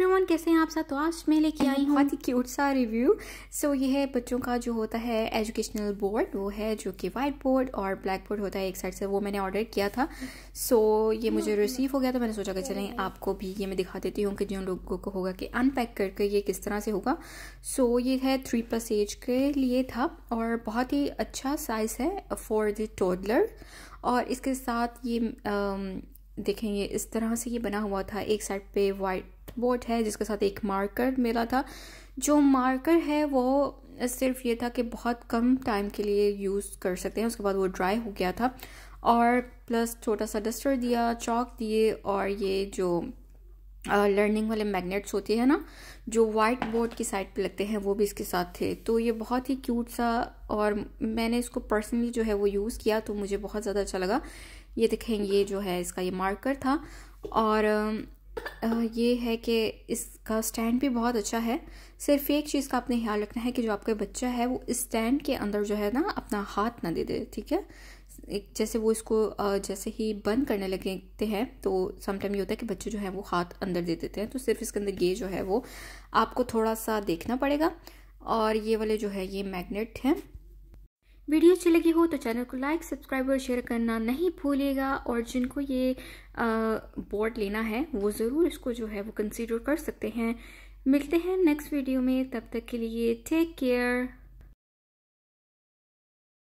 everyone कैसे हैं आप साथ तो आज मैं लेके आई हूँ बहुत ही क्यूट सा रिव्यू सो ये है बच्चों का जो होता है एजुकेशनल बोर्ड वो है जो कि वाइट बोर्ड और ब्लैक बोर्ड होता है एक साइड से वो मैंने ऑर्डर किया था सो so, ये मुझे रिसीव हो गया तो मैंने सोचा कि चलें आपको भी ये मैं दिखा देती हूँ कि जिन लोगों को होगा कि अनपैक करके ये किस तरह से होगा सो so, ये है थ्री प्लस एज के लिए था और बहुत ही अच्छा साइज़ है फॉर द टोडलर और इसके साथ ये आ, देखें ये इस तरह से ये बना हुआ था एक साइड पे वाइट बोर्ड है जिसके साथ एक मार्कर मिला था जो मार्कर है वो सिर्फ ये था कि बहुत कम टाइम के लिए यूज़ कर सकते हैं उसके बाद वो ड्राई हो गया था और प्लस छोटा सा डस्टर दिया चौक दिए और ये जो लर्निंग uh, वाले मैग्नेट्स होते हैं ना जो वाइट बोर्ड की साइड पे लगते हैं वो भी इसके साथ थे तो ये बहुत ही क्यूट सा और मैंने इसको पर्सनली जो है वो यूज़ किया तो मुझे बहुत ज़्यादा अच्छा लगा ये देखें ये जो है इसका ये मार्कर था और ये है कि इसका स्टैंड भी बहुत अच्छा है सिर्फ एक चीज़ का आपने ख्याल रखना है कि जो आपका बच्चा है वो स्टैंड के अंदर जो है ना अपना हाथ ना दे दे ठीक है एक जैसे वो इसको जैसे ही बंद करने लगते हैं तो समटाइम ये होता है कि बच्चे जो है वो हाथ अंदर दे देते हैं तो सिर्फ इसके अंदर ये जो है वो आपको थोड़ा सा देखना पड़ेगा और ये वाले जो है ये मैगनेट हैं वीडियो अच्छी लगी हो तो चैनल को लाइक सब्सक्राइब और शेयर करना नहीं भूलिएगा और जिनको ये बोर्ड लेना है वो ज़रूर इसको जो है वो कंसीडर कर सकते हैं मिलते हैं नेक्स्ट वीडियो में तब तक के लिए टेक केयर